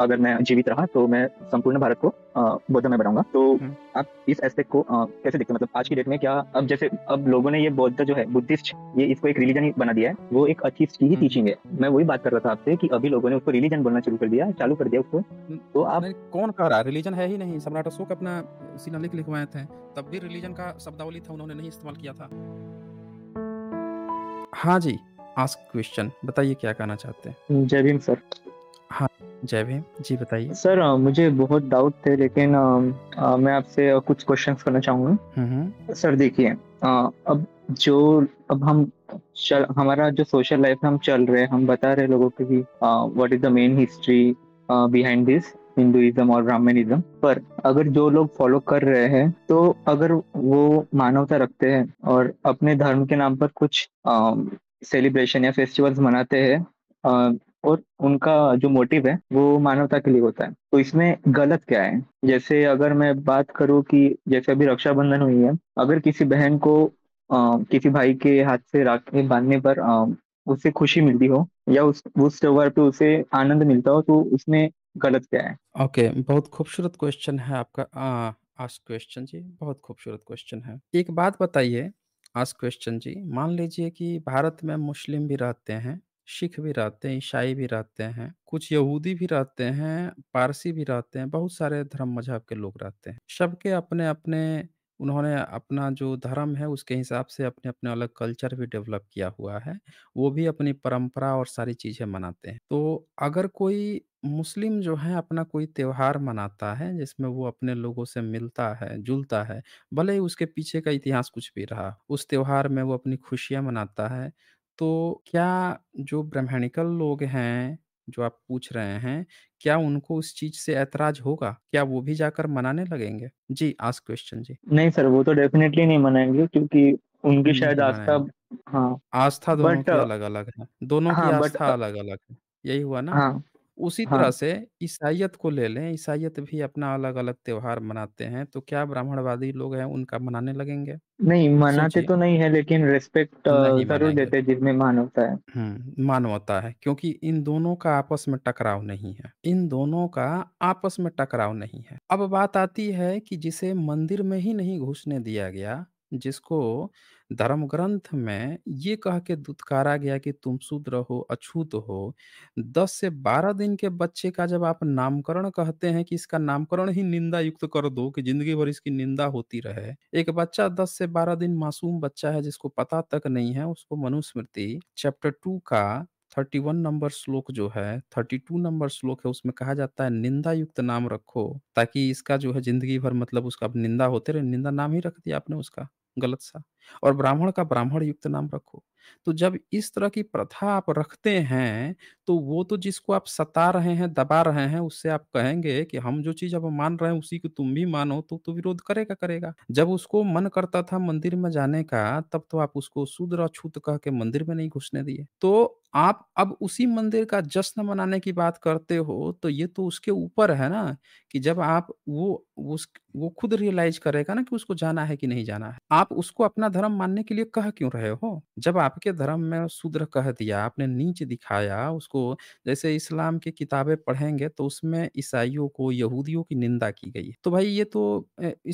अगर मैं जीवित रहा तो मैं संपूर्ण भारत को बौद्ध में बनाऊंगा तो हम्म। आप इस एस्पेक्ट को आ, कैसे देखते हैं मतलब आज की डेट में क्या अब जैसे अब लोगों ने ये बौद्ध जो है बुद्धिस्ट ये इसको एक रिलीजन ही बना दिया है वो एक अच्छी की ही टीचिंग हम्म। है मैं वही बात कर रहा था आपसे कि अभी लोगों ने उसको रिलीजन बोलना शुरू कर दिया चालू कर दिया उसको हम्म। तो आप कौन कह रहा है रिलीजन है ही नहीं सम्राट अशोक अपना शिलालेख लिखवाए थे तब भी रिलीजन का शब्दावली था उन्होंने नहीं इस्तेमाल किया था हाँ जी आस्क क्वेश्चन बताइए क्या कहना चाहते हैं जय भीम सर हाँ जय भीम जी बताइए सर मुझे बहुत डाउट थे लेकिन आ, आ, मैं आपसे कुछ क्वेश्चंस करना चाहूंगा हम्म, हम्म। सर देखिए अब जो अब हम चल हमारा जो सोशल लाइफ हम चल रहे हैं हम बता रहे लोगों को भी what is the main history behind this Hinduism और ब्राह्मणिज्म पर अगर जो लोग फॉलो कर रहे हैं तो अगर वो मानवता रखते हैं और अपने धर्म के नाम पर कुछ सेलिब्रेशन या फेस्टिवल्स मनाते हैं और उनका जो मोटिव है वो मानवता के लिए होता है तो इसमें गलत क्या है जैसे अगर मैं बात करूँ कि जैसे अभी रक्षाबंधन हुई है अगर किसी बहन को आ, किसी भाई के हाथ से राखी बांधने पर आ, उसे खुशी मिलती हो या उस उस त्योहार पे उसे आनंद मिलता हो तो उसमें गलत क्या है ओके okay, बहुत खूबसूरत क्वेश्चन है आपका आ, आज क्वेश्चन जी बहुत खूबसूरत क्वेश्चन है एक बात बताइए आज क्वेश्चन जी मान लीजिए कि भारत में मुस्लिम भी रहते हैं सिख भी रहते हैं, ईसाई भी रहते हैं, कुछ यहूदी भी रहते हैं, पारसी भी रहते हैं, बहुत सारे धर्म मज़हब के लोग रहते हैं। सबके अपने-अपने उन्होंने अपना जो धर्म है उसके हिसाब से अपने-अपने अलग कल्चर भी डेवलप किया हुआ है। वो भी अपनी परंपरा और सारी चीज़ें मनाते हैं। तो अगर कोई मुस्लिम जो है अपना कोई त्योहार मनाता है जिसमें वो अपने लोगों से मिलता है, जुलता है, भले ही उसके पीछे का इतिहास कुछ भी रहा, उस त्योहार में वो अपनी खुशियाँ मनाता है तो क्या जो ब्राह्मणिकल लोग हैं, जो आप पूछ रहे हैं, क्या उनको उस चीज़ से ऐतराज़ होगा? क्या वो भी जाकर मनाने लगेंगे? जी, आस्क क्वेश्चन जी। नहीं सर, वो तो डेफ़िनेटली नहीं मनाएंगे क्योंकि उनकी शायद आस्था हाँ, आस्था दोनों बट की अलग-अलग है। दोनों की हाँ, आस्था अलग-अलग है। यही हुआ ना? हाँ। उसी हाँ तरह से ईसाइयत को ले लें ईसाइयत भी अपना अलग अलग त्योहार मनाते हैं तो क्या ब्राह्मणवादी लोग हैं उनका मनाने लगेंगे नहीं मनाते तो नहीं है लेकिन रेस्पेक्ट जरूर देते हैं जिसमें मानवता है हम्म, मानवता है क्योंकि इन दोनों का आपस में टकराव नहीं है इन दोनों का आपस में टकराव नहीं है अब बात आती है कि जिसे मंदिर में ही नहीं घुसने दिया गया जिसको धर्म ग्रंथ में ये कह के दुत्कारा गया कि तुम शूद्र हो अछूत हो दस से बारह दिन के बच्चे का जब आप नामकरण कहते हैं कि इसका नामकरण ही निंदा युक्त कर दो कि जिंदगी भर इसकी निंदा होती रहे एक बच्चा दस से बारह दिन मासूम बच्चा है जिसको पता तक नहीं है उसको मनुस्मृति चैप्टर टू का थर्टी वन नंबर श्लोक जो है थर्टी टू नंबर श्लोक है उसमें कहा जाता है निंदा युक्त नाम रखो ताकि इसका जो है जिंदगी भर मतलब उसका निंदा होते रहे निंदा नाम ही रख दिया आपने उसका गलत सा और ब्राह्मण का ब्राह्मण युक्त नाम रखो तो जब इस तरह की प्रथा आप रखते हैं तो वो तो जिसको आप सता रहे हैं दबा रहे हैं उससे आप कहेंगे कि हम जो चीज अब मान रहे हैं उसी को तुम भी मानो तो तो विरोध करेगा करेगा जब उसको मन करता था मंदिर में जाने का तब तो आप उसको शूद्र छूत कह के मंदिर में नहीं घुसने दिए तो आप अब उसी मंदिर का जश्न मनाने की बात करते हो तो ये तो उसके ऊपर है ना कि जब आप वो उस वो खुद रियलाइज करेगा ना कि उसको जाना है कि नहीं जाना है आप उसको अपना धर्म मानने के लिए कह क्यों रहे हो? जब आपके धर्म में शूद्र कह दिया, आपने नीच दिखाया उसको, जैसे इस्लाम की किताबें पढ़ेंगे तो उसमें ईसाइयों को, यहूदियों की निंदा की गई तो भाई ये तो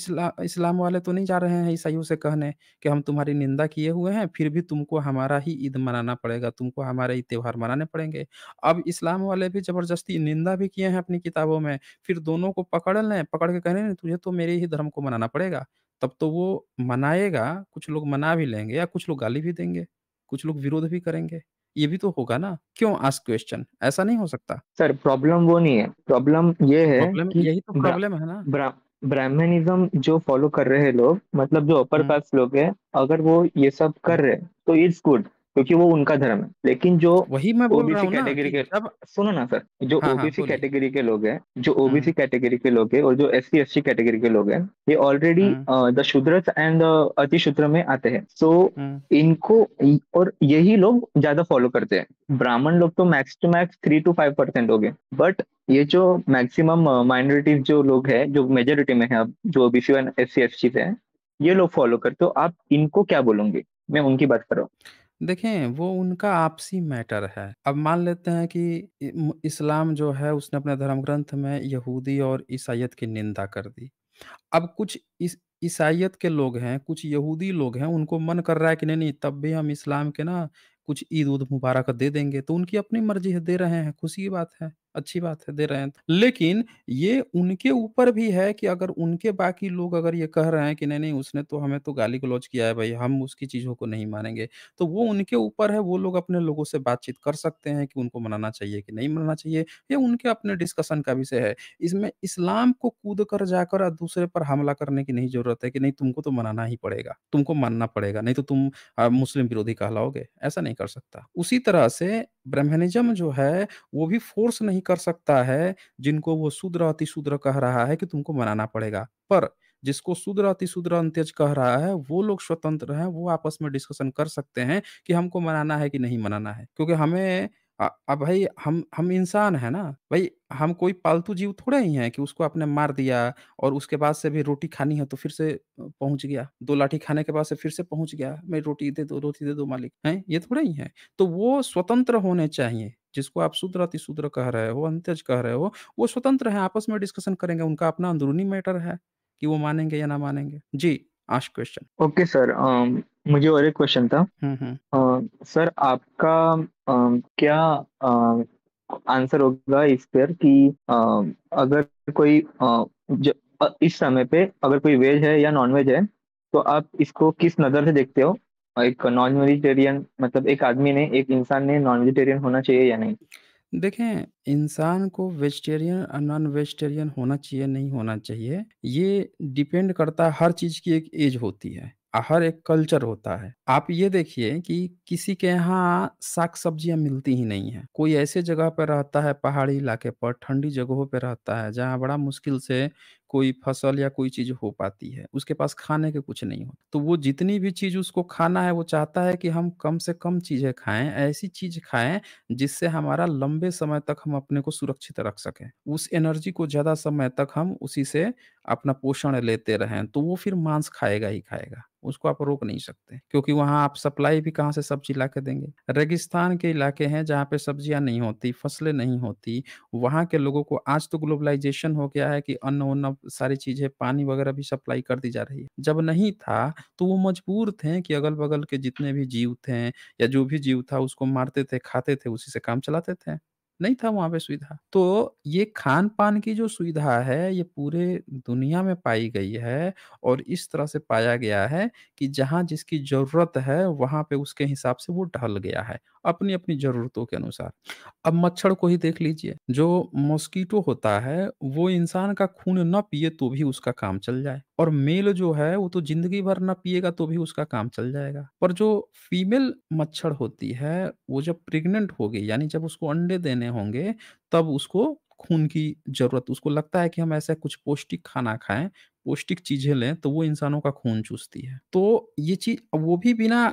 इस्ला इस्लाम वाले तो नहीं जा रहे हैं ईसाइयों से कहने कि हम तुम्हारी निंदा किए हुए हैं, फिर भी तुमको हमारा ही ईद मनाना पड़ेगा, तुमको हमारे ही त्योहार मनाने पड़ेंगे। अब इस्लाम वाले भी ज़बरदस्ती निंदा भी किए हैं अपनी किताबों में, फिर दोनों को पकड़ लें, पकड़ के कहने तुझे तो मेरे ही धर्म को मनाना पड़ेगा। तब तो वो मनाएगा, कुछ लोग मना भी लेंगे या कुछ लोग गाली भी देंगे, कुछ लोग विरोध भी करेंगे। ये भी तो होगा ना, क्यों आस्क क्वेश्चन? ऐसा नहीं हो सकता। सर प्रॉब्लम वो नहीं है, प्रॉब्लम ये है प्रॉब्लम यही तो प्रॉब्लम है ना। ब्राह्मणिज्म जो फॉलो कर रहे हैं लोग मतलब जो अपर कास्ट हम्म। लोग हैं, अगर वो ये सब कर हम्म। रहे हैं, तो इट्स गुड। क्योंकि वो उनका धर्म है लेकिन जो वही मैं बोल रहा कैटेगरी के अब सुनो ना सर जो ओबीसी हाँ, हाँ, कैटेगरी के लोग हैं जो ओबीसी हम्म। कैटेगरी के लोग हैं और जो एस सी कैटेगरी के लोग हैं ये ऑलरेडी द शुद्र एंड अति शुद्र में आते हैं सो हम्म। इनको और यही लोग ज्यादा फॉलो करते हैं ब्राह्मण लोग तो max to max three to five percent हो गए बट ये जो मैक्सिमम माइनॉरिटीज जो लोग हैं जो मेजोरिटी में है अब जो OBC and S C S C है ये लोग फॉलो करते हो आप इनको क्या बोलोगे मैं उनकी बात कर रहा हूँ देखें, वो उनका आपसी मैटर है। अब मान लेते हैं कि इस्लाम जो है उसने अपने धर्म ग्रंथ में यहूदी और ईसाइत की निंदा कर दी। अब कुछ इस के लोग हैं, कुछ यहूदी लोग हैं, उनको मन कर रहा है कि नहीं-नहीं तब भी हम इस्लाम के ना कुछ ईद-उद मुबारक दे देंगे, तो उनकी अपनी मर्ज़ी है, दे रहे हैं, खुशी की बात है। अच्छी बात है दे रहे हैं लेकिन ये उनके ऊपर भी है कि अगर उनके बाकी लोग अगर ये कह रहे हैं कि नहीं नहीं उसने तो हमें तो गाली गलौज किया है भाई हम उसकी चीज़ों को नहीं मानेंगे तो वो उनके ऊपर है वो लोग अपने लोगों से बातचीत कर सकते हैं कि उनको मनाना चाहिए कि नहीं मनाना चाहिए ये उनके अपने डिस्कशन का विषय है इसमें इस्लाम को कूद कर जाकर दूसरे पर हमला करने की नहीं जरूरत है कि नहीं तुमको तो मनाना ही पड़ेगा तुमको मानना पड़ेगा नहीं तो तुम मुस्लिम विरोधी कहलाओगे ऐसा नहीं कर सकता उसी तरह से ब्रह्मनिज्म जो है वो भी फोर्स नहीं कर सकता है जिनको वो शूद्र अति शूद्र कह रहा है कि तुमको मनाना पड़ेगा पर जिसको शूद्र अति शूद्र अंत्यज कह रहा है वो लोग स्वतंत्र हैं वो आपस में डिस्कशन कर सकते हैं कि हमको मनाना है कि नहीं मनाना है क्योंकि हमें अब भाई हम हम इंसान है ना, भाई हम कोई पालतू जीव थोड़े ही हैं कि उसको आपने मार दिया और उसके बाद से भी रोटी खानी है तो फिर से पहुंच गया। दो लाठी खाने के बाद से फिर से पहुंच गया, "मैं रोटी दे दो, रोटी दे दो मालिक।" है ये थोड़े ही हैं। तो वो स्वतंत्र होने चाहिए, जिसको आप शूद्र, अतिशूद्र कह रहे हो, अंत्यज कह रहे हो, वो स्वतंत्र है आपस में डिस्कशन करेंगे, उनका अपना अंदरूनी मैटर है कि वो मानेंगे या ना मानेंगे। जी। आस्क क्वेश्चन ओके सर मुझे और एक क्वेश्चन था सर हम्म, हम्म। uh, आपका uh, क्या आंसर um, uh, होगा इस पर कि uh, अगर कोई uh, ज, इस समय पे अगर कोई वेज है या नॉन वेज है तो आप इसको किस नज़र से देखते हो एक नॉन वेजिटेरियन मतलब एक आदमी ने एक इंसान ने नॉन वेजिटेरियन होना चाहिए या नहीं देखें, इंसान को वेजिटेरियन और नॉन-वेजिटेरियन होना चाहिए, नहीं होना चाहिए, ये डिपेंड करता है हर चीज़ की एक एज होती है। हर एक कल्चर होता है। आप ये देखिए कि किसी के यहाँ साग सब्जियां मिलती ही नहीं है कोई ऐसे जगह पर रहता है, पहाड़ी इलाके पर, ठंडी जगहों पर रहता है, जहाँ बड़ा मुश्किल से कोई फसल या कोई चीज हो पाती है उसके पास खाने के कुछ नहीं हो तो वो जितनी भी चीज उसको खाना है वो चाहता है कि हम कम से कम चीजें खाएं ऐसी चीज खाएं जिससे हमारा लंबे समय तक हम अपने को सुरक्षित रख सके उस एनर्जी को ज्यादा समय तक हम उसी से अपना पोषण लेते रहें तो वो फिर मांस खाएगा ही खाएगा उसको आप रोक नहीं सकते क्योंकि वहाँ आप सप्लाई भी कहाँ से सब्जी ला के देंगे रेगिस्तान के इलाके हैं जहाँ पे सब्जियां नहीं होती फसलें नहीं होती वहाँ के लोगों को आज तो ग्लोबलाइजेशन हो गया है कि अन्न उन्न सारी चीजें पानी वगैरह भी सप्लाई कर दी जा रही है जब नहीं था तो वो मजबूर थे कि अगल बगल के जितने भी जीव थे या जो भी जीव था उसको मारते थे खाते थे उसी से काम चलाते थे नहीं था वहाँ पे सुविधा। तो ये खान-पान की जो सुविधा है, ये पूरे दुनिया में पाई गई है और इस तरह से पाया गया है कि जहाँ जिसकी ज़रूरत है, वहाँ पे उसके हिसाब से वो ढल गया है, अपनी-अपनी ज़रूरतों के अनुसार। अब मच्छर को ही देख लीजिए, जो मॉस्किटो होता है, वो इंसान का खून ना पिए तो भी उसका काम चल जाए। और मेल जो है वो तो ज़िंदगी भर ना पिएगा तो भी उसका काम चल जाएगा। पर जो फीमेल मच्छर होती है, वो जब प्रेग्नेंट होगी यानी जब उसको अंडे देने होंगे, तब उसको खून की ज़रूरत उसको लगता है कि हम ऐसा कुछ पौष्टिक खाना खाएं पौष्टिक चीज़ें लें, तो वो इंसानों का खून चूसती है। तो ये चीज़ वो भी बिना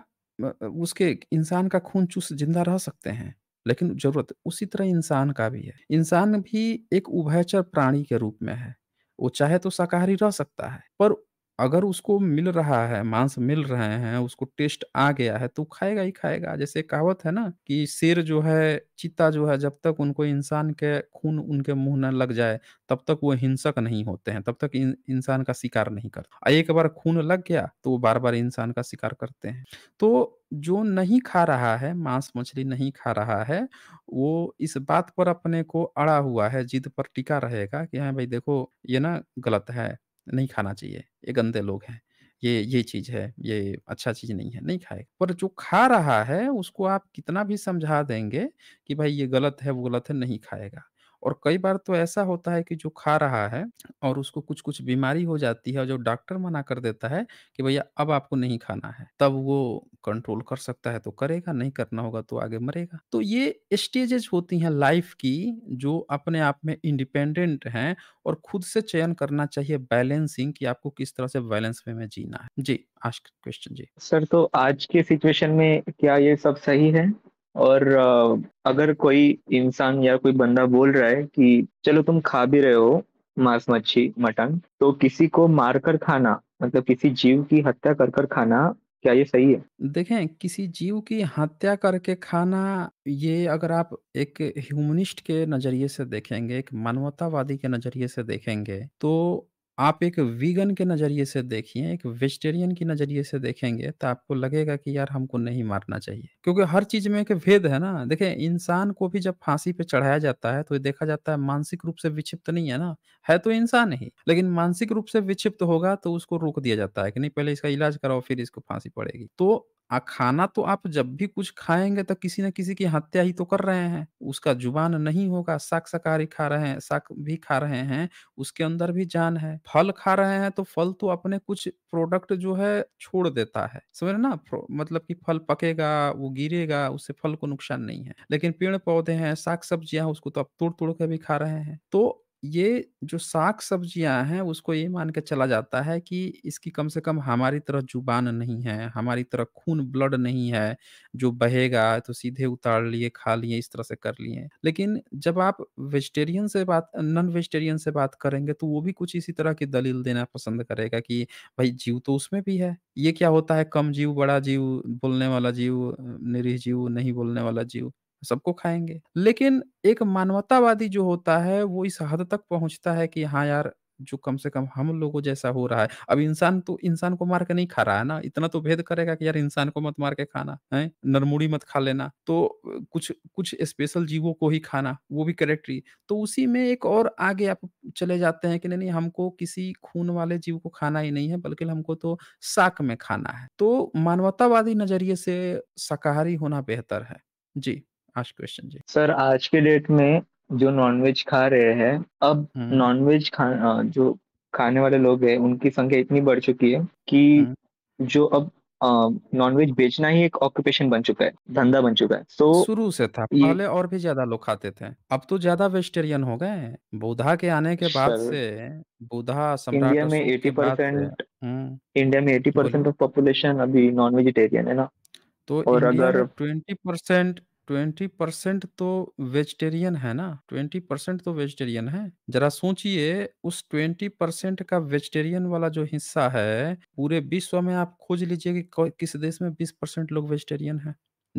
उसके इंसान का खून चूस ज़िंदा रह सकते हैं, लेकिन ज़रूरत उसी तरह इंसान का भी है। इंसान भी एक उभयचर प्राणी के रूप में है। वो चाहे तो शाकाहारी रह सकता है पर अगर उसको मिल रहा है, मांस मिल रहे हैं, उसको टेस्ट आ गया है, तो खाएगा ही खाएगा। जैसे कहावत है ना कि शेर जो है, चीता जो है, जब तक उनको इंसान के खून उनके मुंह न लग जाए, तब तक वो हिंसक नहीं होते हैं, तब तक इंसान का शिकार नहीं करते। एक बार खून लग गया, तो वो बार-बार इंसान का शिकार करते हैं। तो जो नहीं खा रहा है, मांस मछली नहीं खा रहा है, वो इस बात पर अपने को अड़ा हुआ है, ज़िद पर टिका रहेगा कि हाँ भाई देखो, ये ना गलत है। नहीं खाना चाहिए ये गंदे लोग हैं ये ये चीज़ है ये अच्छा चीज़ नहीं है नहीं खाएगा पर जो खा रहा है उसको आप कितना भी समझा देंगे कि भाई ये गलत है वो गलत है नहीं खाएगा और कई बार तो ऐसा होता है कि जो खा रहा है और उसको कुछ कुछ बीमारी हो जाती है और जो डॉक्टर मना कर देता है कि भैया अब आपको नहीं खाना है तब वो कंट्रोल कर सकता है तो करेगा नहीं करना होगा तो आगे मरेगा तो ये स्टेजेस होती हैं लाइफ की जो अपने आप में इंडिपेंडेंट हैं और खुद से चयन करना चाहिए बैलेंसिंग कि आपको किस तरह से बैलेंस वे में जीना है जी आज क्वेश्चन जी सर तो आज के सिचुएशन में क्या ये सब सही है और अगर कोई इंसान या कोई बंदा बोल रहा है कि चलो तुम खा भी रहे हो मांस मच्छी मटन तो किसी को मार कर खाना मतलब किसी जीव की हत्या कर कर खाना क्या ये सही है देखें किसी जीव की हत्या करके खाना ये अगर आप एक ह्यूमनिस्ट के नजरिए से देखेंगे एक मानवतावादी के नजरिए से देखेंगे तो आप एक वीगन के नज़रिए से देखिए, एक वेजिटेरियन के नज़रिए से देखेंगे तो आपको लगेगा कि यार हमको नहीं मारना चाहिए। क्योंकि हर चीज़ में एक भेद है ना। देखिए इंसान को भी जब फांसी पे चढ़ाया जाता है तो देखा जाता है मानसिक रूप से विक्षिप्त नहीं है ना, है तो इंसान ही। लेकिन मानसिक रूप से विक्षिप्त होगा तो उसको रोक दिया जाता है कि नहीं पहले इसका इलाज कराओ फिर इसको फांसी पड़ेगी। तो आ खाना तो आप जब भी कुछ खाएंगे तो किसी न किसी की हत्या ही तो कर रहे हैं। उसका जुबान नहीं होगा, शाक-शाकाहारी खा रहे हैं, शाक भी खा रहे हैं, उसके अंदर भी जान है। फल खा रहे हैं तो फल तो अपने कुछ प्रोडक्ट जो है छोड़ देता है। समझ रहे ना? मतलब कि फल पकेगा, वो गिरेगा, उससे फल को नुकसान नहीं है। लेकिन पेड़-पौधे हैं, शाक सब्जियां उसको तो आप तोड़-तोड़ के भी खा रहे हैं। तो ये जो साग सब्जियां हैं उसको ये मान के चला जाता है कि इसकी कम से कम हमारी तरह जुबान नहीं है हमारी तरह खून ब्लड नहीं है जो बहेगा तो सीधे उतार लिए खा लिए इस तरह से कर लिए लेकिन जब आप वेजिटेरियन से बात नॉन वेजिटेरियन से बात करेंगे तो वो भी कुछ इसी तरह की दलील देना पसंद करेगा कि भाई जीव तो उसमें भी है ये क्या होता है कम जीव बड़ा जीव बोलने वाला जीव निरीह जीव नहीं बोलने वाला जीव सबको खाएंगे लेकिन एक मानवतावादी जो होता है वो इस हद तक पहुंचता है कि हाँ यार जो कम से कम हम लोगों जैसा हो रहा है अब इंसान तो इंसान को मार के नहीं खा रहा है ना इतना तो भेद करेगा कि यार इंसान को मत मार के खाना है नरमुड़ी मत खा लेना तो कुछ कुछ स्पेशल जीवों को ही खाना वो भी करेक्टरी तो उसी में एक और आगे आप चले जाते हैं कि नहीं नहीं हमको किसी खून वाले जीव को खाना ही नहीं है बल्कि हमको तो शाक में खाना है तो मानवतावादी नजरिए से शाकाहारी होना बेहतर है जी आज क्वेश्चन जी सर आज के डेट में जो नॉनवेज खा रहे हैं अब नॉनवेज हम्म। खा जो खाने वाले लोग हैं उनकी संख्या इतनी बढ़ चुकी है कि हम्म। जो अब नॉनवेज बेचना ही एक ऑक्यूपेशन बन चुका है धंधा बन चुका है तो so, शुरू से था पहले और भी ज्यादा लोग खाते थे अब तो ज्यादा वेजिटेरियन हो गए हैं बुधा के आने के बाद से बुधा इंडिया में एटी परसेंट इंडिया में एटी परसेंट ऑफ पॉपुलेशन अभी नॉन वेजिटेरियन है ना तो और अगर ट्वेंटी परसेंट ट्वेंटी परसेंट तो वेजिटेरियन है ना ट्वेंटी परसेंट तो वेजिटेरियन है जरा सोचिए उस ट्वेंटी परसेंट का वेजिटेरियन वाला जो हिस्सा है पूरे विश्व में आप खोज लीजिए कि किस देश में बीस परसेंट लोग वेजिटेरियन है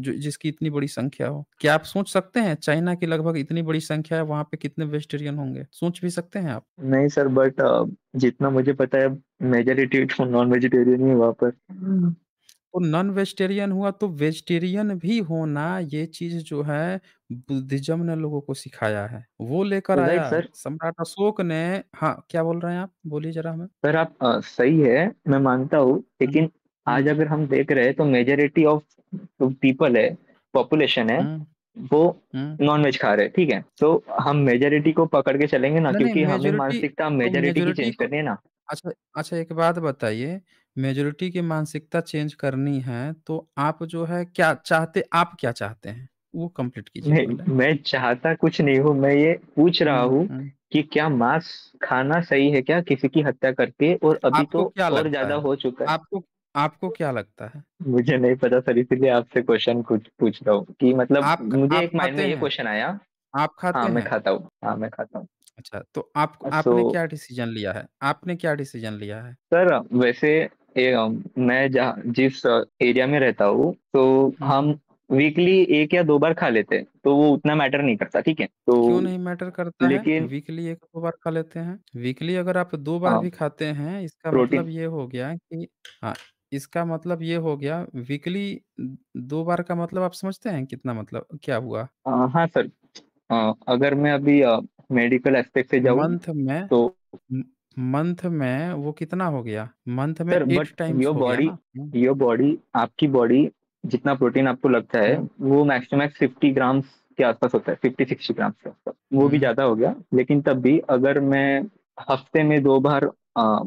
जो जिसकी इतनी बड़ी संख्या हो क्या आप सोच सकते हैं चाइना की लगभग इतनी बड़ी संख्या है वहाँ पे कितने वेजिटेरियन होंगे सोच भी सकते हैं आप नहीं सर बट uh, जितना मुझे पता है मेजोरिटी नॉन वेजिटेरियन ही वहाँ पर हम्म। तो नॉन वेजिटेरियन हुआ तो वेजिटेरियन भी होना ये चीज जो है बुद्धिज्म ने लोगों को सिखाया है वो लेकर राइट आया सर सम्राट अशोक ने हाँ क्या बोल रहे हैं आप बोलिए जरा हमें सर आप आ, सही है मैं मानता हूँ हम्म। लेकिन आज अगर हम देख रहे हैं तो मेजोरिटी ऑफ पीपल है पॉपुलेशन है हम्म। वो नॉन हम्म। वेज खा रहे हैं ठीक है तो हम मेजोरिटी को पकड़ के चलेंगे ना नहीं क्योंकि हमें मानसिकता मेजोरिटी की चेंज करनी है ना अच्छा अच्छा एक बात बताइए मेजोरिटी की मानसिकता चेंज करनी है, तो आप जो है क्या चाहते आप क्या चाहते हैं? वो कंप्लीट कीजिए मैं, मैं चाहता कुछ नहीं हूँ, मैं ये पूछ रहा हम्म, हूँ हम्म। कि क्या मांस खाना सही है क्या? किसी की हत्या करके और अभी तो क्या और ज़्यादा हो चुका है। आपको आपको क्या लगता है? मुझे नहीं पता सर इसीलिए आपसे क्वेश्चन कुछ पूछ रहा हूँ कि मतलब आप मुझे आप एक माइंड में ये क्वेश्चन आया आप खाते हाँ, मैं खाता हूँ हाँ, मैं खाता हूँ। अच्छा, तो आप तो आपने क्या डिसीजन लिया है? आपने क्या डिसीजन लिया है? सर, वैसे ए, मैं जिस एरिया में रहता हूँ तो हम्म। हम वीकली एक या दो बार खा लेते हैं तो वो उतना मैटर नहीं करता ठीक है तो क्यों नहीं मैटर करता लेकिन वीकली एक दो बार खा लेते हैं वीकली अगर आप दो बार हाँ भी खाते हैं इसका प्रोटीन मतलब ये हो गया कि हाँ इसका मतलब ये हो गया वीकली दो बार का मतलब आप समझते हैं कितना मतलब क्या हुआ आ, हाँ सर आ, अगर मैं अभी आ, मेडिकल एस्पेक्ट से जाऊँ मंथ में तो मंथ में वो कितना हो गया? मंथ में सर 8 बट टाइम्स योर हो गया बॉडी ना? Your hmm. बॉडी आपकी बॉडी जितना प्रोटीन आपको लगता है हम्म। वो मैक्सिमम मैक्स 50 ग्राम्स के आसपास होता है 50-60 ग्राम्स के आसपास वो भी हम्म। ज़्यादा हो गया लेकिन तब भी अगर मैं हफ्ते में दो बार आ,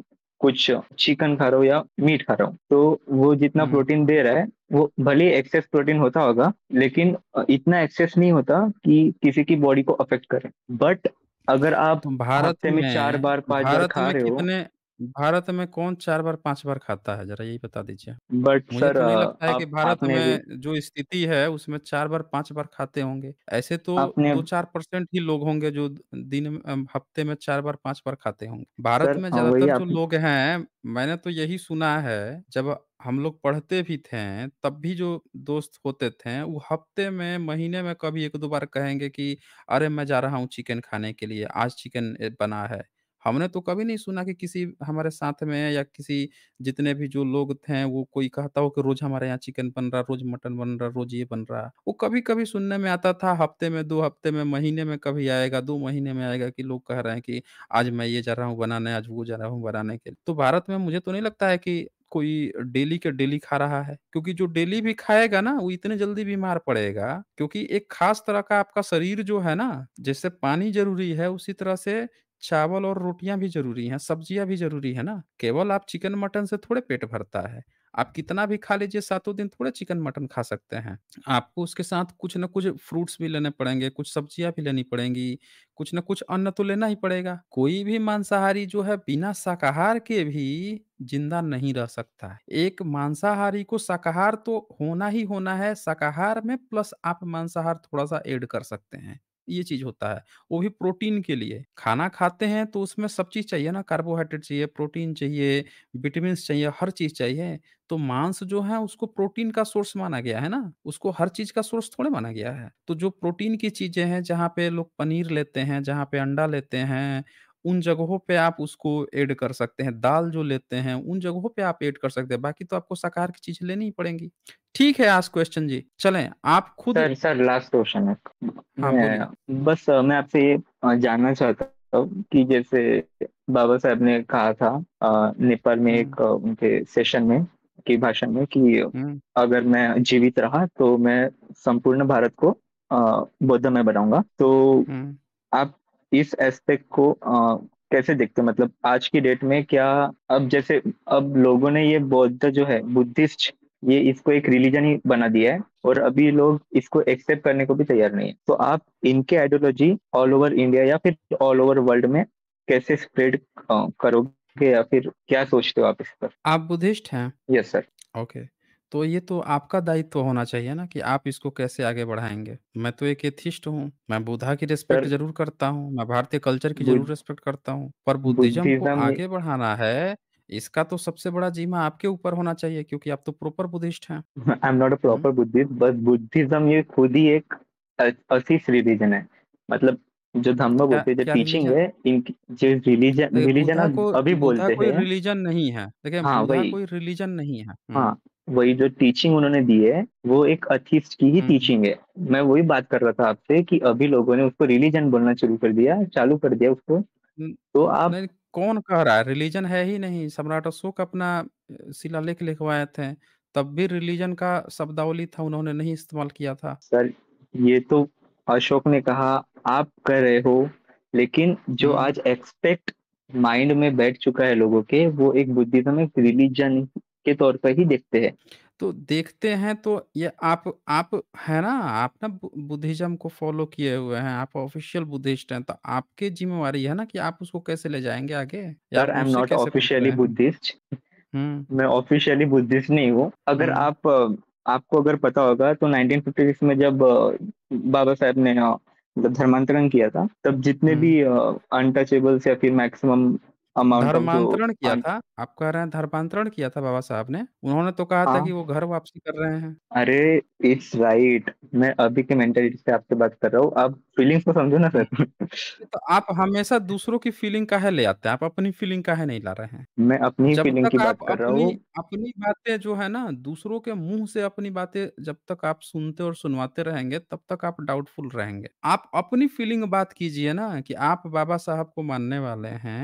कुछ चिकन खा रहा हूँ या मीट खा रहा हूँ तो वो जितना प्रोटीन दे रहा है वो भले एक्सेस प्रोटीन होता होगा लेकिन इतना एक्सेस नहीं होता कि किसी की बॉडी को अफेक्ट करे बट अगर आप तो भारत में, में चार बार पांच बार खा रहे हो कितने भारत में कौन चार बार पांच बार खाता है? ज़रा यही बता दीजिए। बट मुझे सर तो नहीं लगता है कि भारत में जो स्थिति है उसमें चार बार पांच बार खाते होंगे। ऐसे तो आपने चार परसेंट ही लोग होंगे जो दिन हफ्ते में चार बार पांच बार खाते होंगे। भारत सर में हाँ, ज़्यादातर जो लोग हैं, मैंने तो यही सुना है जब हम लोग पढ़ते भी थे, तब भी जो दोस्त होते थे वो हफ्ते में, महीने में कभी एक दो बार कहेंगे कि अरे! मैं जा रहा हूँ चिकन खाने के लिए, आज चिकन बना है। हमने तो कभी नहीं सुना कि किसी हमारे साथ में या किसी जितने भी जो लोग थे वो कोई कहता हो कि रोज हमारे यहाँ चिकन बन रहा रोज मटन बन रहा रोज ये बन रहा वो कभी कभी सुनने में आता था हफ्ते में दो हफ्ते में महीने में कभी आएगा दो महीने में आएगा कि लोग कह रहे हैं कि आज मैं ये जा रहा हूँ बनाने आज वो जा रहा हूँ बनाने के लिए तो भारत में मुझे तो नहीं लगता है कि कोई डेली के डेली खा रहा है क्योंकि जो डेली भी खाएगा ना वो इतने जल्दी बीमार पड़ेगा क्योंकि एक खास तरह का आपका शरीर जो है ना जैसे पानी जरूरी है उसी तरह से चावल और रोटियां भी जरूरी हैं सब्जियां भी जरूरी है ना केवल आप चिकन मटन से थोड़े पेट भरता है आप कितना भी खा लीजिए सातों दिन थोड़े चिकन मटन खा सकते हैं आपको उसके साथ कुछ ना कुछ फ्रूट्स भी लेने पड़ेंगे कुछ सब्जियां भी लेनी पड़ेंगी कुछ ना कुछ अन्न तो लेना ही पड़ेगा कोई भी मांसाहारी जो है बिना शाकाहार के भी जिंदा नहीं रह सकता एक मांसाहारी को शाकाहार तो होना ही होना है शाकाहार में प्लस आप मांसाहार थोड़ा सा ऐड कर सकते हैं ये चीज होता है वो भी प्रोटीन के लिए खाना खाते हैं तो उसमें सब चीज चाहिए ना कार्बोहाइड्रेट चाहिए प्रोटीन चाहिए विटामिन चाहिए हर चीज चाहिए तो मांस जो है उसको प्रोटीन का सोर्स माना गया है ना उसको हर चीज का सोर्स थोड़े माना गया है तो जो प्रोटीन की चीजें हैं जहाँ पे लोग पनीर लेते हैं जहाँ पे अंडा लेते हैं उन जगहों पे आप उसको ऐड कर सकते हैं। दाल जो लेते हैं, उन जगहों पे आप ऐड कर सकते हैं, बाकी तो आपको साकार की चीज लेनी ही पड़ेंगी। ठीक है आज क्वेश्चन जी। चलें, आप खुद सर सर लास्ट क्वेश्चन है हाँ, मैं बस मैं आपसे ये जानना चाहता हूँ कि जैसे बाबा साहब ने कहा था नेपाल में हम्म। एक उनके सेशन में की भाषण में कि हम्म। अगर मैं जीवित रहा तो मैं संपूर्ण भारत को बौद्ध में बनाऊंगा तो हम्म। आप इस एस्पेक्ट को आ, कैसे देखते मतलब आज की डेट में क्या अब जैसे अब लोगों ने ये बौद्ध जो है बुद्धिस्ट ये इसको एक रिलीजन ही बना दिया है और अभी लोग इसको एक्सेप्ट करने को भी तैयार नहीं है तो आप इनके आइडियोलॉजी ऑल ओवर इंडिया या फिर ऑल ओवर वर्ल्ड में कैसे स्प्रेड करोगे या फिर क्या सोचते हो आप इस पर आप बुद्धिस्ट हैं यस सर ओके तो ये तो आपका दायित्व होना चाहिए ना कि आप इसको कैसे आगे बढ़ाएंगे मैं तो एक एथिस्ट हूँ, मैं बुद्धा की रिस्पेक्ट ज़रूर करता हूँ, मैं भारतीय कल्चर की ज़रूर रेस्पेक्ट रिस्पेक्ट करता हूँ, पर बुद्धिज़्म को बुद्धिज़्म आगे बढ़ाना है, इसका तो सबसे बड़ा ज़िम्मा आपके ऊपर होना चाहिए क्योंकि आप तो प्रॉपर बुद्धिस्ट हैं। I am not a proper Buddhist but Buddhism ये खुद ही एक अ रिलीजन है। मतलब जो धम्म क्या बोलते जो क्या टीचिंग रिलीजन है इनकी जो रिलीजन देखिए रिलीजन को अभी बुद्धा बोलते कोई हैं रिलीजन नहीं है देखिए हाँ बुद्धा वही कोई रिलीजन नहीं है हम्म। हाँ वही जो टीचिंग उन्होंने दी है वो एक अथीस्ट की ही टीचिंग हम्म, हम्म। है मैं वही बात कर रहा था आपसे कि अभी लोगों ने उसको रिलीजन बोलना शुरू कर दिया चालू कर दिया उसको तो आप नहीं कौन कह रहा है रिलीजन है ही नहीं सम्राट अशोक अपना अ, शिलालेख लिखवाए थे तब भी रिलीजन का शब्दावली था उन्होंने नहीं इस्तेमाल किया था सर ये तो अशोक ने कहा आप कर रहे हो लेकिन जो हम्म। आज एक्सपेक्ट माइंड में बैठ चुका है लोगों के वो एक बुद्धिज्म एक रिलीजन के तौर पर ही देखते हैं तो देखते हैं तो ये आप आप है ना आप ना बुद्धिज्म को फॉलो किए हुए हैं आप ऑफिशियल बुद्धिस्ट हैं तो आपके जिम्मेवारी है ना कि आप उसको कैसे ले जाएंगे आगे यार I am not officially Buddhist मैं ऑफिशियली बुद्धिस्ट नहीं हूँ अगर हम्म। आप आपको अगर पता होगा तो 1956 में जब बाबा साहब ने हाँ, मतलब धर्मांतरण किया था तब जितने हम्म। भी अनटचेबल्स या फिर मैक्सिमम अमाउंट धर्मांतरण किया था आप कह रहे हैं धर्मांतरण किया था बाबा साहब ने उन्होंने तो कहा था हाँ। कि वो घर वापसी कर रहे हैं अरे इट्स राइट मैं अभी के मेंटेलिटी से आपसे बात कर रहा हूँ आप फीलिंग्स को समझो ना सर तो आप हमेशा दूसरों की फीलिंग का है ले आते हैं आप अपनी फीलिंग का है नहीं ला रहे हैं मैं अपनी जब फीलिंग की तक बात आप कर रहा अपनी हूँ अपनी बातें जो है ना दूसरों के मुंह से अपनी बातें जब तक आप सुनते और सुनवाते रहेंगे तब तक आप डाउटफुल रहेंगे आप अपनी फीलिंग बात कीजिए ना कि आप बाबा साहब को मानने वाले हैं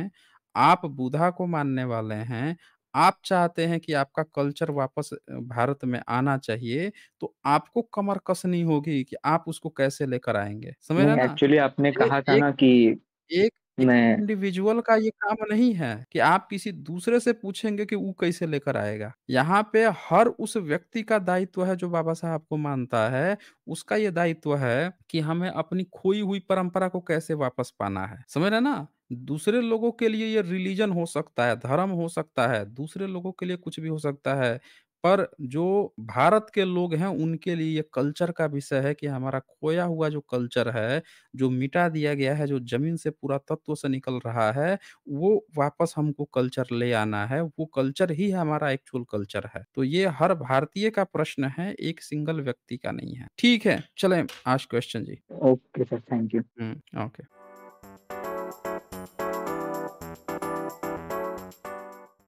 आप बुधा को मानने वाले हैं, आप चाहते हैं कि आपका कल्चर वापस भारत में आना चाहिए, तो आपको कमर कसनी होगी कि आप उसको कैसे लेकर आएंगे समझ रहे हैं ना? एक्चुअली आपने कहा था एक ना कि एक इंडिविजुअल का ये काम नहीं है कि आप किसी दूसरे से पूछेंगे कि वो कैसे लेकर आएगा। यहाँ पे हर उस व्यक्ति का दायित्व है जो बाबा साहब को मानता है, उसका ये दायित्व है कि हमें अपनी खोई हुई परंपरा को कैसे वापस पाना है, समझ रहे ना? दूसरे लोगों के लिए ये रिलीजन हो सकता है, धर्म हो सकता है, दूसरे लोगों के लिए कुछ भी हो सकता है। पर जो भारत के लोग हैं उनके लिए ये कल्चर का विषय है कि हमारा खोया हुआ जो कल्चर है, जो मिटा दिया गया है, जो ज़मीन से पूरा तत्व से निकल रहा है, वो वापस हमको कल्चर ले आना है। वो कल्चर ही हमारा एक्चुअल कल्चर है। तो ये हर भारतीय का प्रश्न है, एक सिंगल व्यक्ति का नहीं है। ठीक है, चले आज क्वेश्चन जी। Okay sir, thank you. Okay.